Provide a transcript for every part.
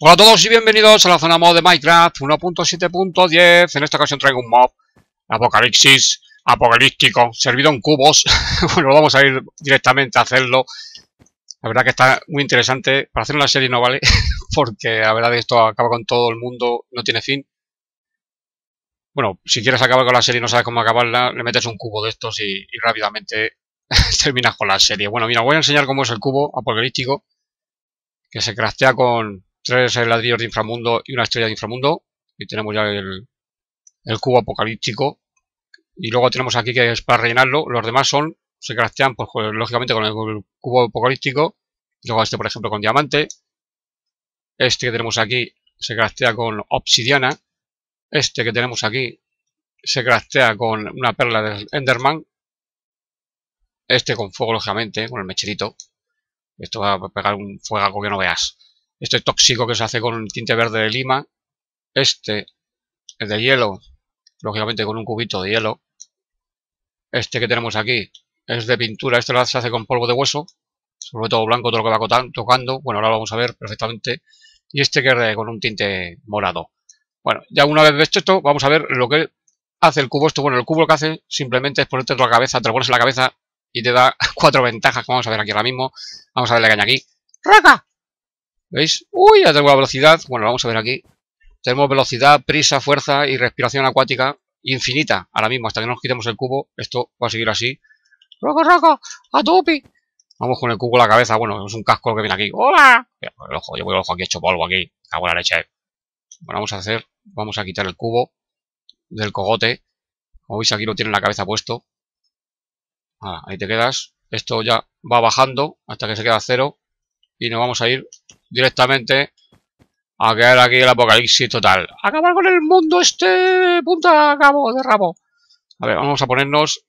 Hola a todos y bienvenidos a la zona mod de Minecraft 1.7.10 En esta ocasión traigo un mob Apocalipsis Apocalíptico Servido en cubos Bueno, vamos a ir directamente a hacerlo La verdad que está muy interesante Para hacer una serie no vale Porque la verdad esto acaba con todo el mundo No tiene fin Bueno, si quieres acabar con la serie y no sabes cómo acabarla Le metes un cubo de estos y, rápidamente Terminas con la serie Bueno, mira, voy a enseñar cómo es el cubo apocalíptico Que se craftea con tres ladrillos de inframundo y una estrella de inframundo. Y tenemos ya el, cubo apocalíptico. Y luego tenemos aquí que es para rellenarlo. Los demás son, se craftean pues, lógicamente con el, cubo apocalíptico. Luego este, por ejemplo, con diamante. Este que tenemos aquí se craftea con obsidiana. Este que tenemos aquí se craftea con una perla de Enderman. Este con fuego, lógicamente, con el mecherito. Esto va a pegar un fuego que no veas este tóxico que se hace con tinte verde de lima, este es de hielo, lógicamente con un cubito de hielo, este que tenemos aquí es de pintura, este se hace con polvo de hueso, sobre todo blanco, todo lo que va tocando, bueno, ahora lo vamos a ver perfectamente, y este que es con un tinte morado. Bueno, ya una vez visto esto, vamos a ver lo que hace el cubo esto. Bueno, el cubo lo que hace simplemente es ponerte la cabeza, te lo pones en la cabeza y te da cuatro ventajas vamos a ver aquí ahora mismo. Vamos a ver la caña aquí. ¡Raca! ¿Veis? ¡Uy! Ya tengo la velocidad. Bueno, vamos a ver aquí. Tenemos velocidad, prisa, fuerza y respiración acuática infinita. Ahora mismo, hasta que nos quitemos el cubo, esto va a seguir así. ¡Roco, roco! ¡A tupi! Vamos con el cubo a la cabeza. Bueno, es un casco lo que viene aquí. ¡Hola! ojo, yo voy el ojo aquí hecho polvo aquí. Cago en la leche. Bueno, vamos a hacer... Vamos a quitar el cubo del cogote. Como veis, aquí lo tiene en la cabeza puesto. ahí te quedas. Esto ya va bajando hasta que se queda cero. Y nos vamos a ir directamente a quedar aquí el apocalipsis total. Acabar con el mundo este punta a cabo de rabo. A ver, vamos a ponernos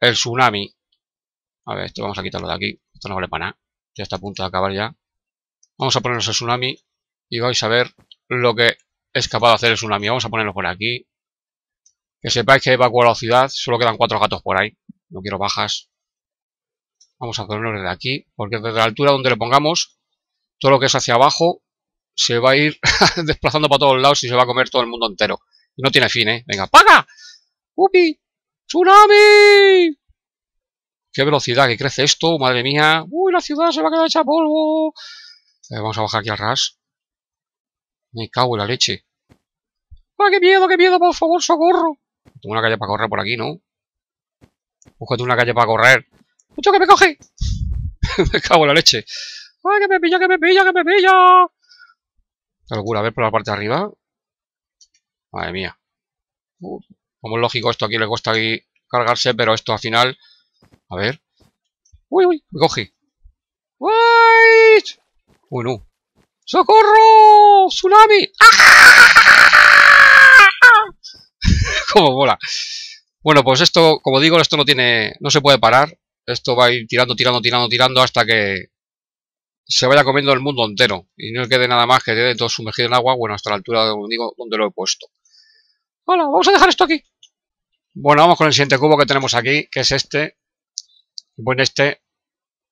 el tsunami. A ver, esto vamos a quitarlo de aquí. Esto no vale para nada. Ya está a punto de acabar ya. Vamos a ponernos el tsunami y vais a ver lo que es capaz de hacer el tsunami. Vamos a ponerlo por aquí. Que sepáis que he evacuado la ciudad. Solo quedan cuatro gatos por ahí. No quiero bajas. Vamos a ponerlo desde aquí. Porque desde la altura donde le pongamos todo lo que es hacia abajo se va a ir desplazando para todos lados y se va a comer todo el mundo entero. Y no tiene fin, ¿eh? Venga, ¡paga! ¡Upi! ¡Tsunami! ¡Qué velocidad que crece esto! ¡Madre mía! ¡Uy, la ciudad se va a quedar hecha polvo! vamos a bajar aquí al ras. Me cago en la leche. ¡Ah, qué miedo, qué miedo! ¡Por favor, socorro! Tengo una calle para correr por aquí, ¿no? Búscate una calle para correr. ¡Mucho que me coge! me cago en la leche. ¡Ay, que me pilla, que me pilla, que me pilla! Qué a ver por la parte de arriba. Madre mía. como es lógico, esto aquí le cuesta cargarse, pero esto al final... A ver. ¡Uy, uy! Me coge! ¡Uy! ¡Uy, no! ¡Socorro! ¡Tsunami! ¡Ah! ¡Cómo mola! Bueno, pues esto, como digo, esto no tiene... No se puede parar. Esto va a ir tirando, tirando, tirando, tirando hasta que se vaya comiendo el mundo entero y no quede nada más que quede todo sumergido en agua, bueno, hasta la altura digo, donde lo he puesto. Hola, vamos a dejar esto aquí. Bueno, vamos con el siguiente cubo que tenemos aquí, que es este. Bueno, este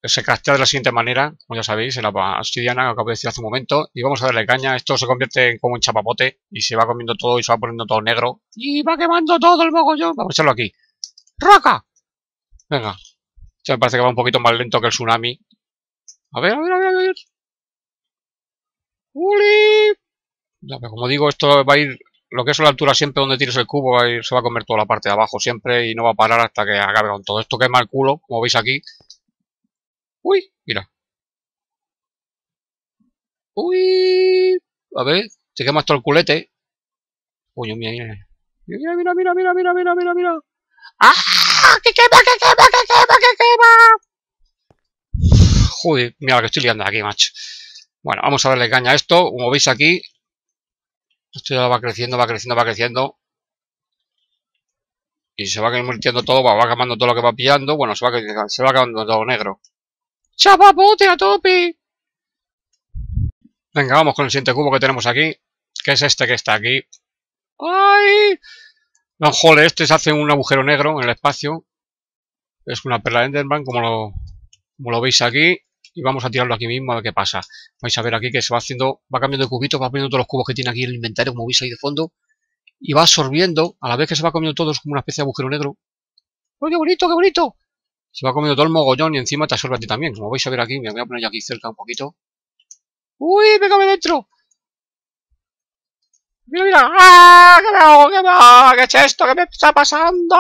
se castea de la siguiente manera, como ya sabéis, en la obsidiana que acabo de decir hace un momento. Y vamos a darle caña. Esto se convierte en como un chapapote y se va comiendo todo y se va poniendo todo negro. Y va quemando todo el mogollón. Vamos a echarlo aquí. ¡Roca! Venga. Esto me parece que va un poquito más lento que el tsunami, a ver, a ver, a ver, a ver. ¡Uli! como digo, esto va a ir... Lo que es la altura siempre donde tires el cubo va a ir, se va a comer toda la parte de abajo siempre y no va a parar hasta que acabe con todo. Esto que quema el culo, como veis aquí. ¡Uy! Mira. ¡Uy! A ver, se quema esto el culete. ¡Uy, mira, mira. Mira, mira, mira, mira, mira, mira, mira, mira. ¡Ah! ¡Que quema, que quema, que quema, que quema! Joder, mira lo que estoy liando aquí, macho. Bueno, vamos a verle caña a esto. Como veis aquí, esto ya va creciendo, va creciendo, va creciendo. Y se va convirtiendo todo, va, acabando todo lo que va pillando. Bueno, se va, acabando todo negro. ¡Chapapote a topi! Venga, vamos con el siguiente cubo que tenemos aquí. Que es este que está aquí. ¡Ay! No, jole, este se hace un agujero negro en el espacio. Es una perla de Enderman, como lo, como lo veis aquí, y vamos a tirarlo aquí mismo a ver qué pasa. Vais a ver aquí que se va haciendo, va cambiando de cubitos, va poniendo todos los cubos que tiene aquí en el inventario, como veis ahí de fondo, y va absorbiendo, a la vez que se va comiendo todos como una especie de agujero negro. ¡Oh, qué bonito, qué bonito! Se va comiendo todo el mogollón y encima te absorbe a ti también, como vais a ver aquí, me voy a poner ya aquí cerca un poquito. ¡Uy, me cabe dentro! ¡Mira, mira! ¡Ah! ¿Qué me ¿Qué me ¿Qué es esto? ¿Qué me está pasando?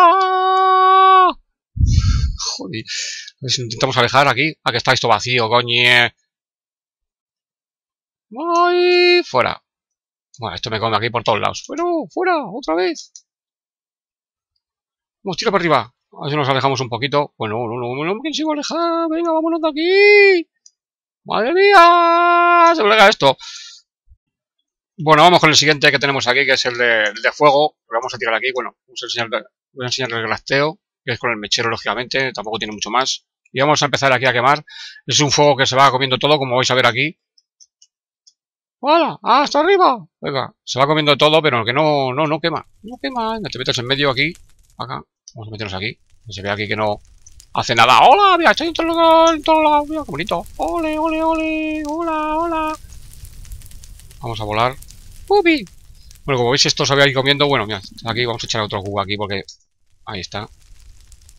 Joder. Si pues intentamos alejar aquí. que está esto vacío, coñe. ¡Ay! Fuera. Bueno, esto me come aquí por todos lados. ¡Fuera! ¡Fuera! ¡Otra vez! Vamos, tira para arriba. A si nos alejamos un poquito. Bueno, no, no, no me consigo alejar. Venga, vámonos de aquí. ¡Madre mía! Se me esto. Bueno, vamos con el siguiente que tenemos aquí, que es el de, el de fuego. Lo vamos a tirar aquí. Bueno, vamos voy a enseñar el grasteo es con el mechero, lógicamente, tampoco tiene mucho más. Y vamos a empezar aquí a quemar. Es un fuego que se va comiendo todo, como vais a ver aquí. ¡Hola! ¡Hasta ¡Ah, arriba! Venga, se va comiendo todo, pero que no, no, no quema. No quema, no te metas en medio aquí. Acá, vamos a meternos aquí. se ve aquí que no hace nada. ¡Hola! Mira, ahí, en todo qué bonito. ¡Ole, ole, ole! ¡Hola, hola! Vamos a volar. ¡Upi! Bueno, como veis, esto se había ahí comiendo. Bueno, mira, aquí vamos a echar otro jugo aquí porque... Ahí está.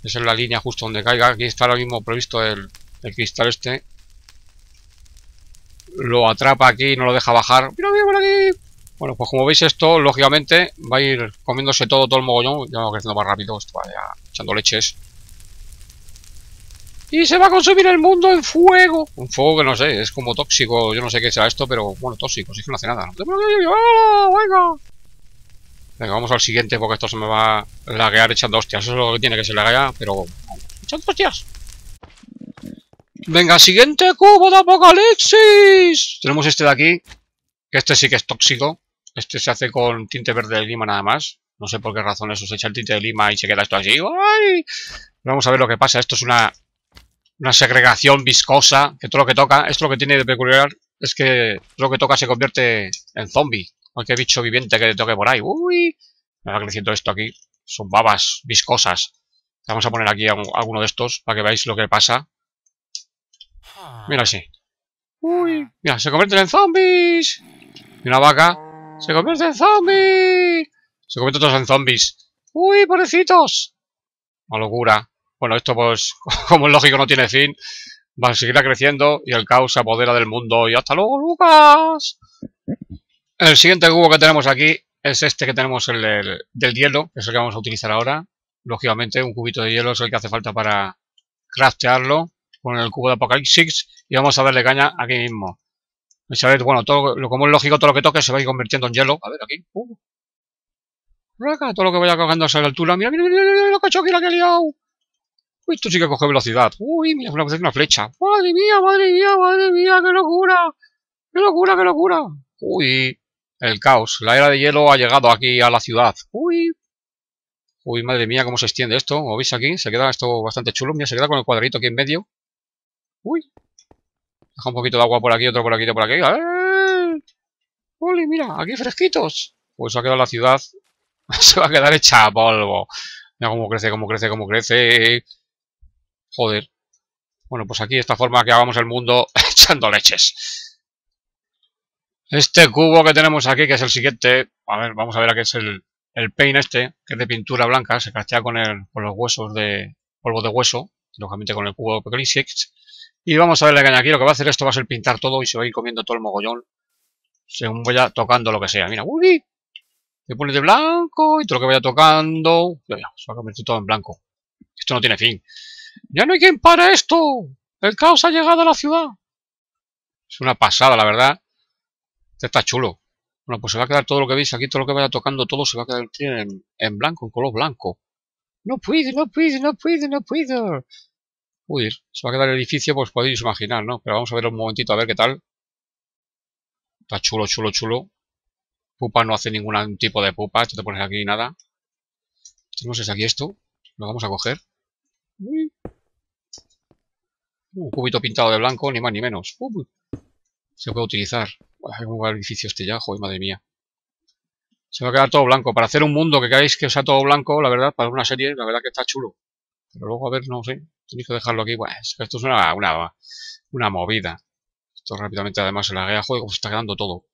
Esa es la línea justo donde caiga. Aquí está lo mismo previsto el, cristal este. Lo atrapa aquí, no lo deja bajar. ¡Mira, mira aquí! Bueno, pues como veis esto, lógicamente, va a ir comiéndose todo, todo el mogollón. Ya va creciendo más rápido, esto va ya echando leches. Y se va a consumir el mundo en fuego. Un fuego que no sé, es como tóxico. Yo no sé qué será esto, pero bueno, tóxico. Si es que no hace nada. venga! Venga, vamos al siguiente porque esto se me va a laguear echando hostias. Eso es lo que tiene que ser laguear, pero... ¡Echando hostias! Venga, siguiente cubo de apocalipsis. Tenemos este de aquí. este sí que es tóxico. Este se hace con tinte verde de lima nada más. No sé por qué razón eso se echa el tinte de lima y se queda esto así. Vamos a ver lo que pasa. Esto es una, una segregación viscosa. Que todo lo que toca, esto lo que tiene de peculiar es que todo lo que toca se convierte en zombie. Aunque bicho viviente que le toque por ahí. Uy. Me va creciendo esto aquí. Son babas viscosas. Vamos a poner aquí alguno de estos para que veáis lo que pasa. Mira así. Uy. Mira, se convierten en zombies. Y una vaca. Se convierte en zombies. Se convierten todos en zombies. Uy, pobrecitos. Una locura. Bueno, esto pues, como es lógico, no tiene fin. Va a seguir creciendo y el caos se apodera del mundo. Y hasta luego, Lucas. El siguiente cubo que tenemos aquí es este que tenemos el del, del, hielo, que es el que vamos a utilizar ahora. Lógicamente, un cubito de hielo es el que hace falta para craftearlo con el cubo de Apocalipsis y vamos a darle caña aquí mismo. ¿Sabes? Bueno, todo, lo, como es lógico, todo lo que toque se va a ir convirtiendo en hielo. A ver, aquí. Uh. Raca, todo lo que vaya cogiendo a esa altura. Mira, mira, mira, mira, lo que ha hecho aquí, la que ha liado. Uy, esto sí que coge velocidad. Uy, mira, una, una flecha. Madre mía, madre mía, madre mía, qué locura. Qué locura, qué locura. Uy, el caos. La era de hielo ha llegado aquí a la ciudad. Uy. Uy, madre mía, cómo se extiende esto. ¿O veis aquí, se queda esto bastante chulo. Mira, se queda con el cuadrito aquí en medio. Uy. Deja un poquito de agua por aquí, otro por aquí, otro por aquí. ver... ¡Ah! ¡Uy, mira! Aquí fresquitos. Pues ha quedado la ciudad. se va a quedar hecha a polvo. Mira cómo crece, cómo crece, cómo crece. Joder. Bueno, pues aquí esta forma que hagamos el mundo echando leches. Este cubo que tenemos aquí, que es el siguiente, a ver, vamos a ver a qué es el, el paint este, que es de pintura blanca, se castea con, el, los huesos de polvo de hueso, lógicamente con el cubo de Six. Y vamos a ver la caña aquí, lo que va a hacer esto va a ser pintar todo y se va a ir comiendo todo el mogollón, según vaya tocando lo que sea. Mira, uy, te pone de blanco y todo lo que vaya tocando, ya, se va a convertir todo en blanco. Esto no tiene fin. Ya no hay quien para esto, el caos ha llegado a la ciudad. Es una pasada, la verdad. Este está chulo. Bueno, pues se va a quedar todo lo que veis aquí, todo lo que vaya tocando, todo se va a quedar en, blanco, en color blanco. No puedo, no puedo, no puedo, no puedo. Uy, se va a quedar el edificio, pues podéis imaginar, ¿no? Pero vamos a ver un momentito, a ver qué tal. Está chulo, chulo, chulo. Pupa no hace ningún tipo de pupa, esto te pones aquí nada. Tenemos aquí esto, lo vamos a coger. Un cubito pintado de blanco, ni más ni menos. Uy se puede utilizar. Pues, hay un edificio este ya, joder, madre mía. Se va a quedar todo blanco. Para hacer un mundo que queráis que sea todo blanco, la verdad, para una serie, la verdad que está chulo. Pero luego, a ver, no sé, tenéis que dejarlo aquí. Bueno, esto es una, una, una movida. Esto rápidamente además se la agrega, joder, como se está quedando todo.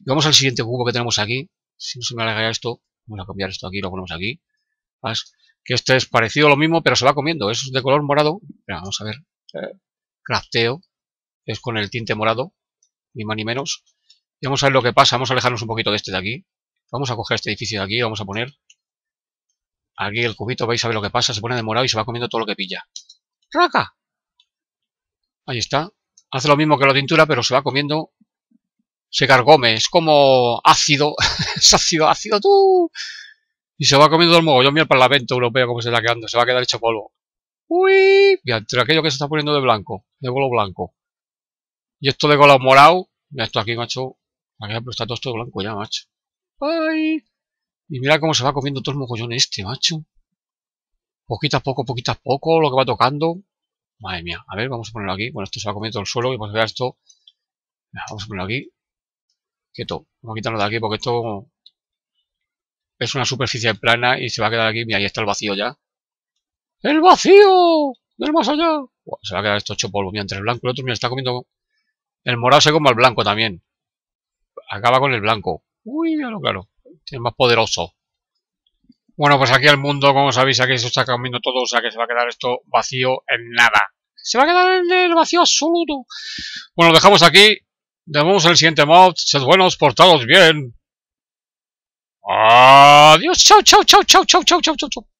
Y vamos al siguiente cubo que tenemos aquí. Si no se me alarga esto, vamos a cambiar esto aquí, lo ponemos aquí. Que este es parecido a lo mismo, pero se va comiendo. Es de color morado. vamos a ver. Eh, crafteo. Es con el tinte morado ni más ni menos. Y vamos a ver lo que pasa, vamos a alejarnos un poquito de este de aquí. Vamos a coger este edificio de aquí, vamos a poner aquí el cubito, vais a ver lo que pasa, se pone de morado y se va comiendo todo lo que pilla. ¡Raca! Ahí está. Hace lo mismo que la tintura, pero se va comiendo... Se cargó. es como ácido, es ácido, ácido tú. Y se va comiendo el mogollón mira el Parlamento Europeo como se está quedando, se va a quedar hecho polvo. Uy, mira, entre aquello que se está poniendo de blanco, de vuelo blanco. Y esto de color morado. Mira esto aquí, macho. Aquí está todo esto blanco ya, macho. ¡Ay! Y mira cómo se va comiendo todo el mogollón este, macho. Poquita a poco, poquita a poco, lo que va tocando. Madre mía. A ver, vamos a ponerlo aquí. Bueno, esto se va comiendo el suelo. Y vamos pues, a ver esto. Vamos a ponerlo aquí. Quieto. Vamos a quitarlo de aquí porque esto es una superficie plana y se va a quedar aquí. Mira, ahí está el vacío ya. ¡El vacío! ¡Del más allá! se va a quedar esto hecho polvo. Mira, entre el blanco y el otro, mira, está comiendo el morado se come al blanco también. Acaba con el blanco. Uy, claro, claro. Es más poderoso. Bueno, pues aquí el mundo, como sabéis, aquí se está cambiando todo, o sea que se va a quedar esto vacío en nada. Se va a quedar en el vacío absoluto. Bueno, lo dejamos aquí. en el siguiente mod. Sed buenos, portados bien. Adiós. Chao, chao, chau, chau, chao, chao, chao, chao.